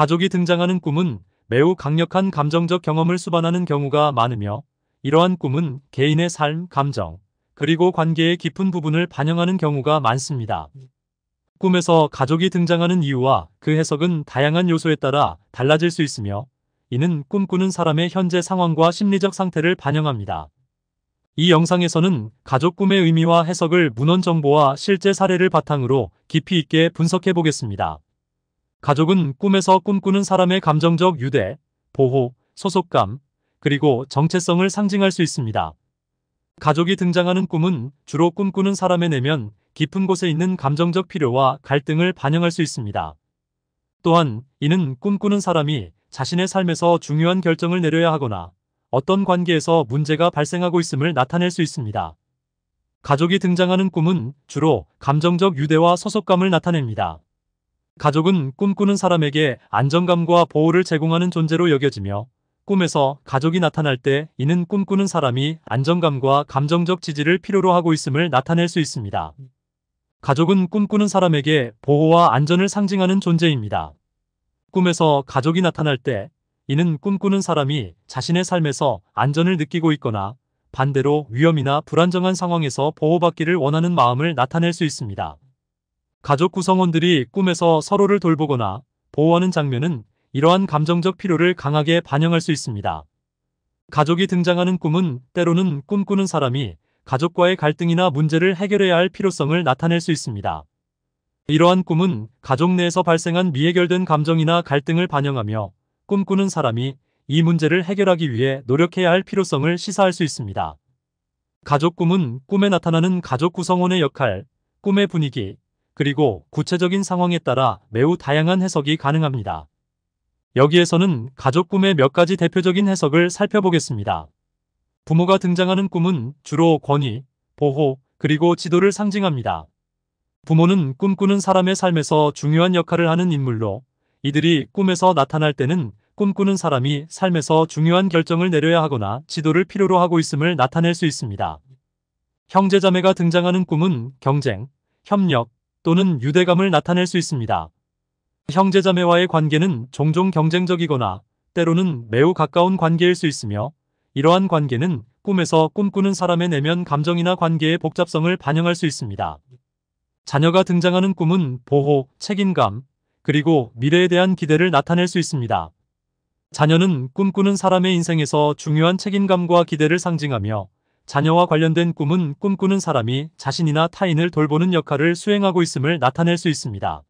가족이 등장하는 꿈은 매우 강력한 감정적 경험을 수반하는 경우가 많으며 이러한 꿈은 개인의 삶, 감정, 그리고 관계의 깊은 부분을 반영하는 경우가 많습니다. 꿈에서 가족이 등장하는 이유와 그 해석은 다양한 요소에 따라 달라질 수 있으며 이는 꿈꾸는 사람의 현재 상황과 심리적 상태를 반영합니다. 이 영상에서는 가족 꿈의 의미와 해석을 문헌 정보와 실제 사례를 바탕으로 깊이 있게 분석해 보겠습니다. 가족은 꿈에서 꿈꾸는 사람의 감정적 유대, 보호, 소속감, 그리고 정체성을 상징할 수 있습니다. 가족이 등장하는 꿈은 주로 꿈꾸는 사람의 내면 깊은 곳에 있는 감정적 필요와 갈등을 반영할 수 있습니다. 또한 이는 꿈꾸는 사람이 자신의 삶에서 중요한 결정을 내려야 하거나 어떤 관계에서 문제가 발생하고 있음을 나타낼 수 있습니다. 가족이 등장하는 꿈은 주로 감정적 유대와 소속감을 나타냅니다. 가족은 꿈꾸는 사람에게 안정감과 보호를 제공하는 존재로 여겨지며 꿈에서 가족이 나타날 때 이는 꿈꾸는 사람이 안정감과 감정적 지지를 필요로 하고 있음을 나타낼 수 있습니다. 가족은 꿈꾸는 사람에게 보호와 안전을 상징하는 존재입니다. 꿈에서 가족이 나타날 때 이는 꿈꾸는 사람이 자신의 삶에서 안전을 느끼고 있거나 반대로 위험이나 불안정한 상황에서 보호받기를 원하는 마음을 나타낼 수 있습니다. 가족 구성원들이 꿈에서 서로를 돌보거나 보호하는 장면은 이러한 감정적 필요를 강하게 반영할 수 있습니다. 가족이 등장하는 꿈은 때로는 꿈꾸는 사람이 가족과의 갈등이나 문제를 해결해야 할 필요성을 나타낼 수 있습니다. 이러한 꿈은 가족 내에서 발생한 미해결된 감정이나 갈등을 반영하며 꿈꾸는 사람이 이 문제를 해결하기 위해 노력해야 할 필요성을 시사할 수 있습니다. 가족 꿈은 꿈에 나타나는 가족 구성원의 역할, 꿈의 분위기, 그리고 구체적인 상황에 따라 매우 다양한 해석이 가능합니다. 여기에서는 가족 꿈의 몇 가지 대표적인 해석을 살펴보겠습니다. 부모가 등장하는 꿈은 주로 권위, 보호, 그리고 지도를 상징합니다. 부모는 꿈꾸는 사람의 삶에서 중요한 역할을 하는 인물로 이들이 꿈에서 나타날 때는 꿈꾸는 사람이 삶에서 중요한 결정을 내려야 하거나 지도를 필요로 하고 있음을 나타낼 수 있습니다. 형제자매가 등장하는 꿈은 경쟁, 협력, 또는 유대감을 나타낼 수 있습니다. 형제자매와의 관계는 종종 경쟁적이거나 때로는 매우 가까운 관계일 수 있으며 이러한 관계는 꿈에서 꿈꾸는 사람의 내면 감정이나 관계의 복잡성을 반영할 수 있습니다. 자녀가 등장하는 꿈은 보호, 책임감, 그리고 미래에 대한 기대를 나타낼 수 있습니다. 자녀는 꿈꾸는 사람의 인생에서 중요한 책임감과 기대를 상징하며 자녀와 관련된 꿈은 꿈꾸는 사람이 자신이나 타인을 돌보는 역할을 수행하고 있음을 나타낼 수 있습니다.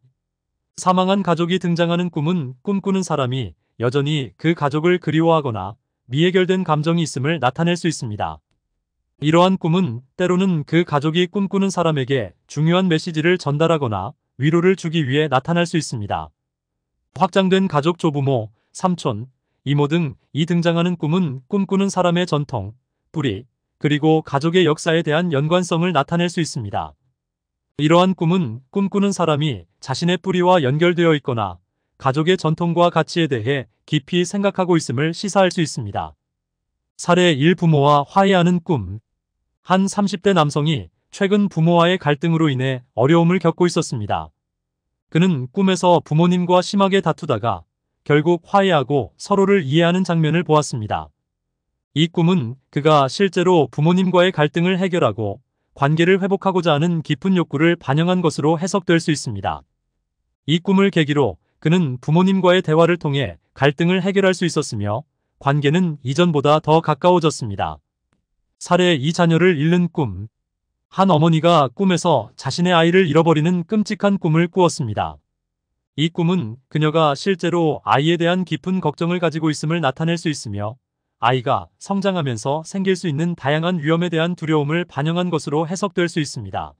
사망한 가족이 등장하는 꿈은 꿈꾸는 사람이 여전히 그 가족을 그리워하거나 미해결된 감정이 있음을 나타낼 수 있습니다. 이러한 꿈은 때로는 그 가족이 꿈꾸는 사람에게 중요한 메시지를 전달하거나 위로를 주기 위해 나타날 수 있습니다. 확장된 가족 조부모, 삼촌, 이모 등 이 등장하는 꿈은 꿈꾸는 사람의 전통, 뿌리, 그리고 가족의 역사에 대한 연관성을 나타낼 수 있습니다. 이러한 꿈은 꿈꾸는 사람이 자신의 뿌리와 연결되어 있거나 가족의 전통과 가치에 대해 깊이 생각하고 있음을 시사할 수 있습니다. 사례 1 부모와 화해하는 꿈. 한 30대 남성이 최근 부모와의 갈등으로 인해 어려움을 겪고 있었습니다. 그는 꿈에서 부모님과 심하게 다투다가 결국 화해하고 서로를 이해하는 장면을 보았습니다. 이 꿈은 그가 실제로 부모님과의 갈등을 해결하고 관계를 회복하고자 하는 깊은 욕구를 반영한 것으로 해석될 수 있습니다. 이 꿈을 계기로 그는 부모님과의 대화를 통해 갈등을 해결할 수 있었으며 관계는 이전보다 더 가까워졌습니다. 사례 이 자녀를 잃는 꿈. 한 어머니가 꿈에서 자신의 아이를 잃어버리는 끔찍한 꿈을 꾸었습니다. 이 꿈은 그녀가 실제로 아이에 대한 깊은 걱정을 가지고 있음을 나타낼 수 있으며 아이가 성장하면서 생길 수 있는 다양한 위험에 대한 두려움을 반영한 것으로 해석될 수 있습니다.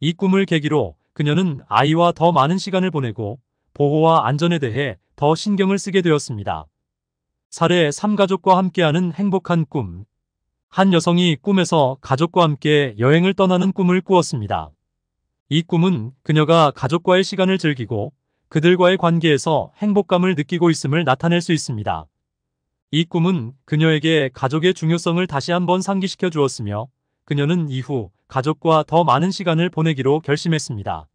이 꿈을 계기로 그녀는 아이와 더 많은 시간을 보내고 보호와 안전에 대해 더 신경을 쓰게 되었습니다. 사례 3가족과 함께하는 행복한 꿈 한 여성이 꿈에서 가족과 함께 여행을 떠나는 꿈을 꾸었습니다. 이 꿈은 그녀가 가족과의 시간을 즐기고 그들과의 관계에서 행복감을 느끼고 있음을 나타낼 수 있습니다. 이 꿈은 그녀에게 가족의 중요성을 다시 한번 상기시켜 주었으며 그녀는 이후 가족과 더 많은 시간을 보내기로 결심했습니다.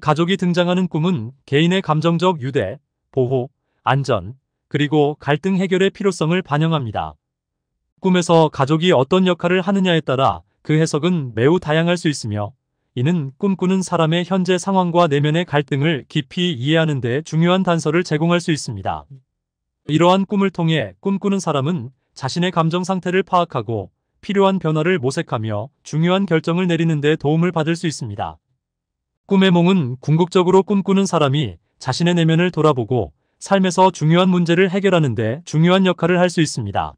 가족이 등장하는 꿈은 개인의 감정적 유대, 보호, 안전, 그리고 갈등 해결의 필요성을 반영합니다. 꿈에서 가족이 어떤 역할을 하느냐에 따라 그 해석은 매우 다양할 수 있으며 이는 꿈꾸는 사람의 현재 상황과 내면의 갈등을 깊이 이해하는 데 중요한 단서를 제공할 수 있습니다. 이러한 꿈을 통해 꿈꾸는 사람은 자신의 감정 상태를 파악하고 필요한 변화를 모색하며 중요한 결정을 내리는 데 도움을 받을 수 있습니다. 꿈의 몽은 궁극적으로 꿈꾸는 사람이 자신의 내면을 돌아보고 삶에서 중요한 문제를 해결하는 데 중요한 역할을 할 수 있습니다.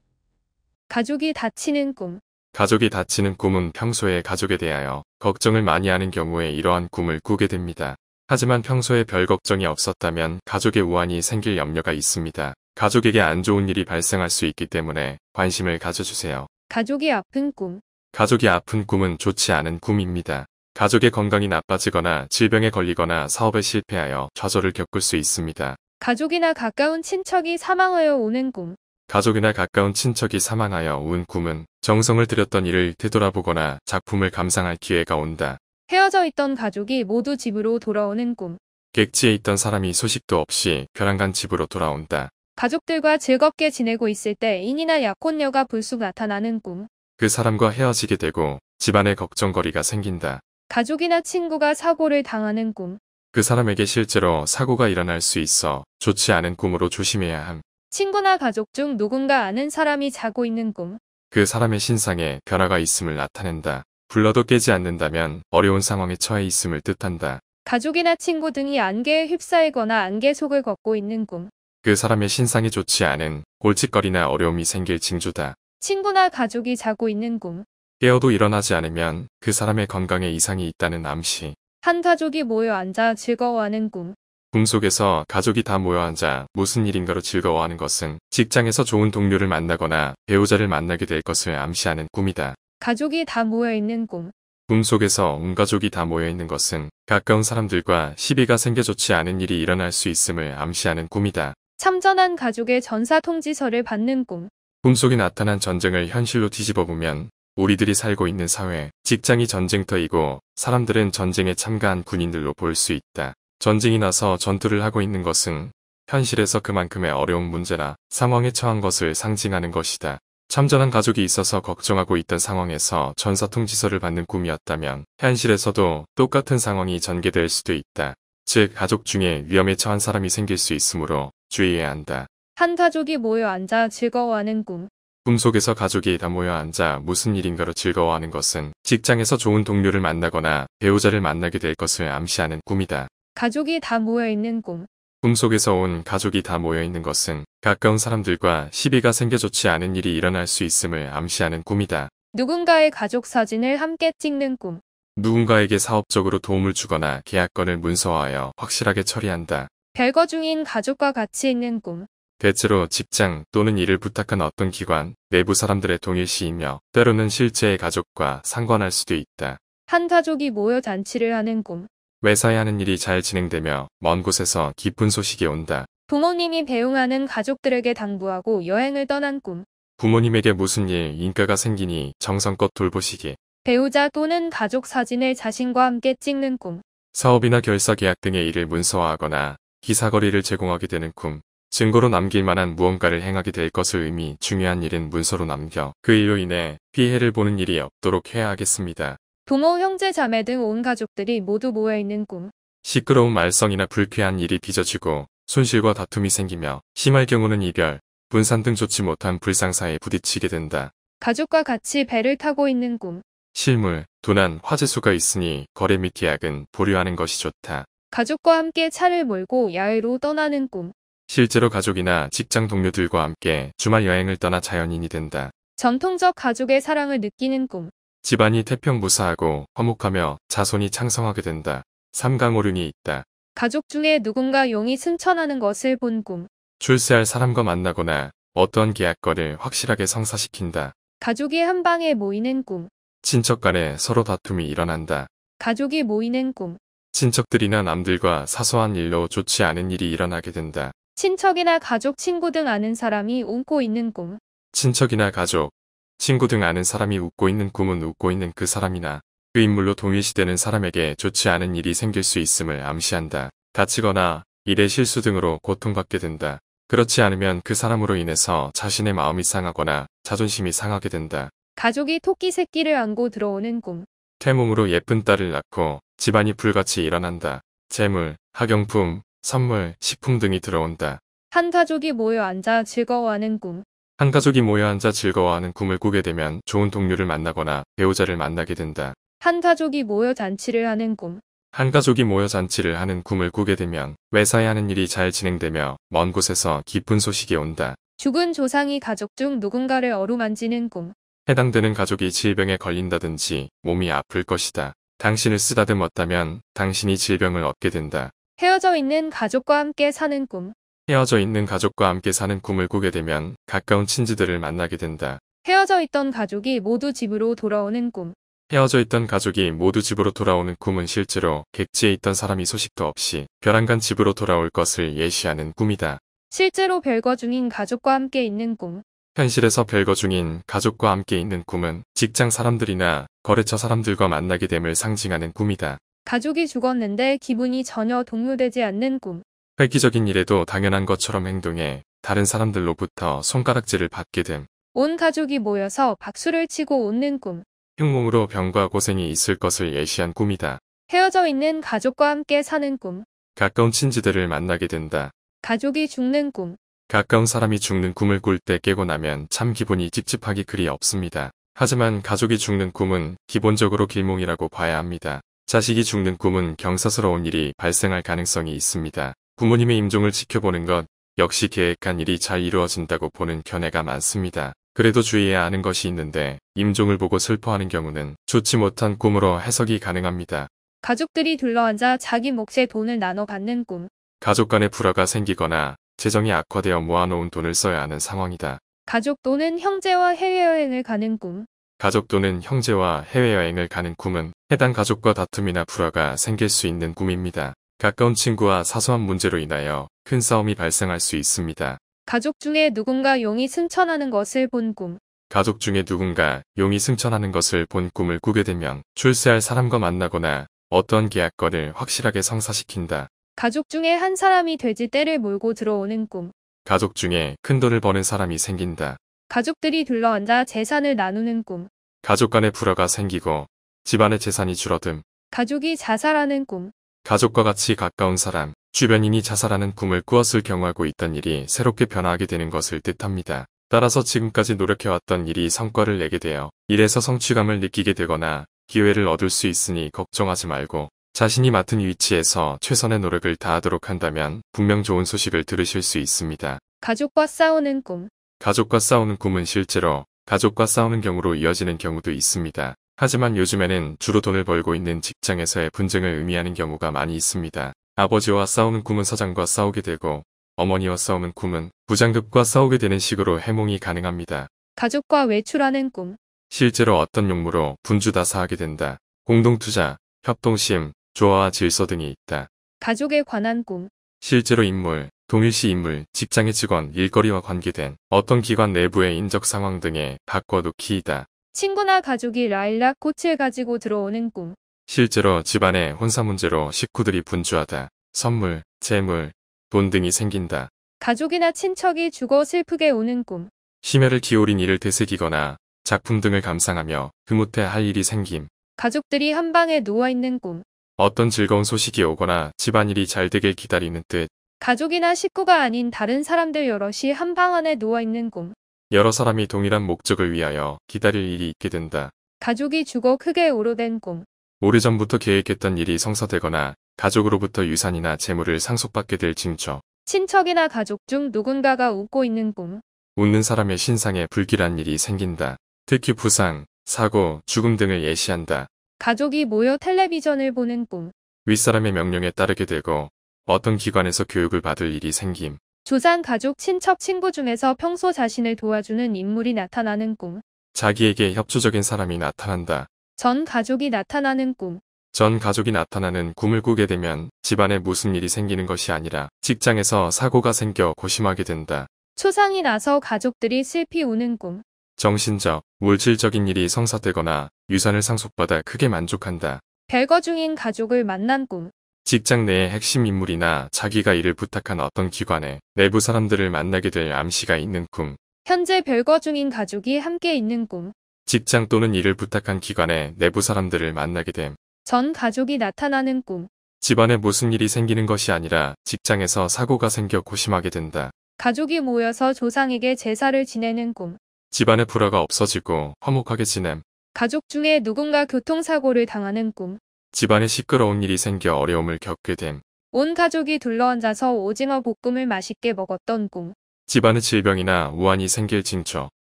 가족이 다치는 꿈 가족이 다치는 꿈은 평소에 가족에 대하여 걱정을 많이 하는 경우에 이러한 꿈을 꾸게 됩니다. 하지만 평소에 별 걱정이 없었다면 가족의 우환이 생길 염려가 있습니다. 가족에게 안 좋은 일이 발생할 수 있기 때문에 관심을 가져주세요. 가족이 아픈 꿈. 가족이 아픈 꿈은 좋지 않은 꿈입니다. 가족의 건강이 나빠지거나 질병에 걸리거나 사업에 실패하여 좌절을 겪을 수 있습니다. 가족이나 가까운 친척이 사망하여 오는 꿈. 가족이나 가까운 친척이 사망하여 운 꿈은 정성을 들였던 일을 되돌아보거나 작품을 감상할 기회가 온다. 헤어져 있던 가족이 모두 집으로 돌아오는 꿈. 객지에 있던 사람이 소식도 없이 벼랑간 집으로 돌아온다. 가족들과 즐겁게 지내고 있을 때 인이나 약혼녀가 불쑥 나타나는 꿈. 그 사람과 헤어지게 되고 집안에 걱정거리가 생긴다. 가족이나 친구가 사고를 당하는 꿈. 그 사람에게 실제로 사고가 일어날 수 있어 좋지 않은 꿈으로 조심해야 함. 친구나 가족 중 누군가 아는 사람이 자고 있는 꿈. 그 사람의 신상에 변화가 있음을 나타낸다. 불러도 깨지 않는다면 어려운 상황에 처해 있음을 뜻한다. 가족이나 친구 등이 안개에 휩싸이거나 안개 속을 걷고 있는 꿈. 그 사람의 신상이 좋지 않은 골칫거리나 어려움이 생길 징조다. 친구나 가족이 자고 있는 꿈. 깨어도 일어나지 않으면 그 사람의 건강에 이상이 있다는 암시. 한 가족이 모여 앉아 즐거워하는 꿈. 꿈속에서 가족이 다 모여 앉아 무슨 일인가로 즐거워하는 것은 직장에서 좋은 동료를 만나거나 배우자를 만나게 될 것을 암시하는 꿈이다. 가족이 다 모여 있는 꿈. 꿈속에서 온 가족이 다 모여 있는 것은 가까운 사람들과 시비가 생겨 좋지 않은 일이 일어날 수 있음을 암시하는 꿈이다. 참전한 가족의 전사 통지서를 받는 꿈. 꿈속에 나타난 전쟁을 현실로 뒤집어 보면 우리들이 살고 있는 사회, 직장이 전쟁터이고 사람들은 전쟁에 참가한 군인들로 볼 수 있다. 전쟁이 나서 전투를 하고 있는 것은 현실에서 그만큼의 어려운 문제나 상황에 처한 것을 상징하는 것이다. 참전한 가족이 있어서 걱정하고 있던 상황에서 전사 통지서를 받는 꿈이었다면 현실에서도 똑같은 상황이 전개될 수도 있다. 즉 가족 중에 위험에 처한 사람이 생길 수 있으므로 주의해야 한다. 한 가족이 모여 앉아 즐거워하는 꿈. 꿈속에서 가족이 다 모여 앉아 무슨 일인가로 즐거워하는 것은 직장에서 좋은 동료를 만나거나 배우자를 만나게 될 것을 암시하는 꿈이다. 가족이 다 모여 있는 꿈. 꿈속에서 온 가족이 다 모여 있는 것은 가까운 사람들과 시비가 생겨 좋지 않은 일이 일어날 수 있음을 암시하는 꿈이다. 누군가의 가족 사진을 함께 찍는 꿈. 누군가에게 사업적으로 도움을 주거나 계약건을 문서화하여 확실하게 처리한다. 별거 중인 가족과 같이 있는 꿈. 대체로 직장 또는 일을 부탁한 어떤 기관, 내부 사람들의 동일시이며 때로는 실제의 가족과 상관할 수도 있다. 한 가족이 모여 잔치를 하는 꿈. 외사에 하는 일이 잘 진행되며 먼 곳에서 기쁜 소식이 온다. 부모님이 배웅하는 가족들에게 당부하고 여행을 떠난 꿈. 부모님에게 무슨 일, 인가가 생기니 정성껏 돌보시기. 배우자 또는 가족 사진을 자신과 함께 찍는 꿈. 사업이나 결사 계약 등의 일을 문서화하거나 기사거리를 제공하게 되는 꿈, 증거로 남길 만한 무언가를 행하게 될 것을 의미 중요한 일은 문서로 남겨 그 일로 인해 피해를 보는 일이 없도록 해야 하겠습니다. 부모, 형제, 자매 등 온 가족들이 모두 모여있는 꿈. 시끄러운 말썽이나 불쾌한 일이 빚어지고 손실과 다툼이 생기며 심할 경우는 이별, 분산 등 좋지 못한 불상사에 부딪히게 된다. 가족과 같이 배를 타고 있는 꿈. 실물, 도난, 화재수가 있으니 거래 및 계약은 보류하는 것이 좋다. 가족과 함께 차를 몰고 야외로 떠나는 꿈. 실제로 가족이나 직장 동료들과 함께 주말 여행을 떠나 자연인이 된다. 전통적 가족의 사랑을 느끼는 꿈. 집안이 태평무사하고 화목하며 자손이 창성하게 된다. 삼강오륜이 있다. 가족 중에 누군가 용이 승천하는 것을 본 꿈. 출세할 사람과 만나거나 어떤 계약거를 확실하게 성사시킨다. 가족이 한 방에 모이는 꿈. 친척 간에 서로 다툼이 일어난다. 가족이 모이는 꿈. 친척들이나 남들과 사소한 일로 좋지 않은 일이 일어나게 된다. 친척이나 가족, 친구 등 아는 사람이 웃고 있는 꿈. 친척이나 가족, 친구 등 아는 사람이 웃고 있는 꿈은 웃고 있는 그 사람이나 그 인물로 동일시되는 사람에게 좋지 않은 일이 생길 수 있음을 암시한다. 다치거나 일의 실수 등으로 고통받게 된다. 그렇지 않으면 그 사람으로 인해서 자신의 마음이 상하거나 자존심이 상하게 된다. 가족이 토끼 새끼를 안고 들어오는 꿈. 태몽으로 예쁜 딸을 낳고 집안이 불같이 일어난다. 재물, 학용품, 선물, 식품 등이 들어온다. 한 가족이 모여 앉아 즐거워하는 꿈. 한 가족이 모여 앉아 즐거워하는 꿈을 꾸게 되면 좋은 동료를 만나거나 배우자를 만나게 된다. 한 가족이 모여 잔치를 하는 꿈. 한 가족이 모여 잔치를 하는 꿈을 꾸게 되면 외사에 하는 일이 잘 진행되며 먼 곳에서 기쁜 소식이 온다. 죽은 조상이 가족 중 누군가를 어루만지는 꿈. 해당되는 가족이 질병에 걸린다든지 몸이 아플 것이다. 당신을 쓰다듬었다면 당신이 질병을 얻게 된다. 헤어져 있는 가족과 함께 사는 꿈. 헤어져 있는 가족과 함께 사는 꿈을 꾸게 되면 가까운 친지들을 만나게 된다. 헤어져 있던 가족이 모두 집으로 돌아오는 꿈. 헤어져 있던 가족이 모두 집으로 돌아오는 꿈은 실제로 객지에 있던 사람이 소식도 없이 벼랑간 집으로 돌아올 것을 예시하는 꿈이다. 실제로 별거 중인 가족과 함께 있는 꿈. 현실에서 별거 중인 가족과 함께 있는 꿈은 직장 사람들이나 거래처 사람들과 만나게 됨을 상징하는 꿈이다. 가족이 죽었는데 기분이 전혀 동요되지 않는 꿈. 획기적인 일에도 당연한 것처럼 행동해 다른 사람들로부터 손가락질을 받게 됨. 온 가족이 모여서 박수를 치고 웃는 꿈. 흉몽으로 병과 고생이 있을 것을 예시한 꿈이다. 헤어져 있는 가족과 함께 사는 꿈. 가까운 친지들을 만나게 된다. 가족이 죽는 꿈. 가까운 사람이 죽는 꿈을 꿀 때 깨고 나면 참 기분이 찝찝하기 그리 없습니다. 하지만 가족이 죽는 꿈은 기본적으로 길몽이라고 봐야 합니다. 자식이 죽는 꿈은 경사스러운 일이 발생할 가능성이 있습니다. 부모님의 임종을 지켜보는 것 역시 계획한 일이 잘 이루어진다고 보는 견해가 많습니다. 그래도 주의해야 하는 것이 있는데 임종을 보고 슬퍼하는 경우는 좋지 못한 꿈으로 해석이 가능합니다. 가족들이 둘러앉아 자기 몫의 돈을 나눠 받는 꿈. 가족 간의 불화가 생기거나 재정이 악화되어 모아놓은 돈을 써야 하는 상황이다. 가족 또는 형제와 해외여행을 가는 꿈. 가족 또는 형제와 해외여행을 가는 꿈은 해당 가족과 다툼이나 불화가 생길 수 있는 꿈입니다. 가까운 친구와 사소한 문제로 인하여 큰 싸움이 발생할 수 있습니다. 가족 중에 누군가 용이 승천하는 것을 본 꿈. 가족 중에 누군가 용이 승천하는 것을 본 꿈을 꾸게 되면 출세할 사람과 만나거나 어떤 계약건을 확실하게 성사시킨다. 가족 중에 한 사람이 돼지떼를 몰고 들어오는 꿈. 가족 중에 큰 돈을 버는 사람이 생긴다. 가족들이 둘러앉아 재산을 나누는 꿈. 가족 간의 불화가 생기고 집안의 재산이 줄어듦. 가족이 자살하는 꿈. 가족과 같이 가까운 사람, 주변인이 자살하는 꿈을 꾸었을 경우 하고 있던 일이 새롭게 변화하게 되는 것을 뜻합니다. 따라서 지금까지 노력해왔던 일이 성과를 내게 되어 일에서 성취감을 느끼게 되거나 기회를 얻을 수 있으니 걱정하지 말고 자신이 맡은 위치에서 최선의 노력을 다하도록 한다면 분명 좋은 소식을 들으실 수 있습니다. 가족과 싸우는 꿈 가족과 싸우는 꿈은 실제로 가족과 싸우는 경우로 이어지는 경우도 있습니다. 하지만 요즘에는 주로 돈을 벌고 있는 직장에서의 분쟁을 의미하는 경우가 많이 있습니다. 아버지와 싸우는 꿈은 서장과 싸우게 되고 어머니와 싸우는 꿈은 부장급과 싸우게 되는 식으로 해몽이 가능합니다. 가족과 외출하는 꿈 실제로 어떤 용무로 분주다사하게 된다. 공동투자, 협동심, 조화와 질서 등이 있다. 가족에 관한 꿈, 실제로 인물, 동일시 인물, 직장의 직원, 일거리와 관계된 어떤 기관 내부의 인적 상황 등에 바꿔놓기이다. 친구나 가족이 라일락 꽃을 가지고 들어오는 꿈, 실제로 집안에 혼사 문제로 식구들이 분주하다. 선물, 재물, 돈 등이 생긴다. 가족이나 친척이 죽어 슬프게 우는 꿈, 심혈을 기울인 일을 되새기거나 작품 등을 감상하며 그뭇해 할 일이 생김. 가족들이 한 방에 누워있는 꿈, 어떤 즐거운 소식이 오거나 집안일이 잘 되길 기다리는 듯 가족이나 식구가 아닌 다른 사람들 여럿이 한 방 안에 누워있는 꿈. 여러 사람이 동일한 목적을 위하여 기다릴 일이 있게 된다. 가족이 죽어 크게 오로된 꿈. 오래전부터 계획했던 일이 성사되거나 가족으로부터 유산이나 재물을 상속받게 될 징조. 친척이나 가족 중 누군가가 웃고 있는 꿈. 웃는 사람의 신상에 불길한 일이 생긴다. 특히 부상, 사고, 죽음 등을 예시한다. 가족이 모여 텔레비전을 보는 꿈. 윗사람의 명령에 따르게 되고 어떤 기관에서 교육을 받을 일이 생김. 조상, 가족, 친척, 친구 중에서 평소 자신을 도와주는 인물이 나타나는 꿈. 자기에게 협조적인 사람이 나타난다. 전 가족이 나타나는 꿈. 전 가족이 나타나는 꿈을 꾸게 되면 집안에 무슨 일이 생기는 것이 아니라 직장에서 사고가 생겨 고심하게 된다. 초상이 나서 가족들이 슬피 우는 꿈. 정신적, 물질적인 일이 성사되거나 유산을 상속받아 크게 만족한다. 별거 중인 가족을 만난 꿈. 직장 내의 핵심 인물이나 자기가 일을 부탁한 어떤 기관에 내부 사람들을 만나게 될 암시가 있는 꿈. 현재 별거 중인 가족이 함께 있는 꿈. 직장 또는 일을 부탁한 기관에 내부 사람들을 만나게 됨. 전 가족이 나타나는 꿈. 집안에 무슨 일이 생기는 것이 아니라 직장에서 사고가 생겨 고심하게 된다. 가족이 모여서 조상에게 제사를 지내는 꿈. 집안의 불화가 없어지고 화목하게 지냄. 가족 중에 누군가 교통사고를 당하는 꿈. 집안에 시끄러운 일이 생겨 어려움을 겪게 됨. 온 가족이 둘러앉아서 오징어 볶음을 맛있게 먹었던 꿈. 집안에 질병이나 우환이 생길 징조.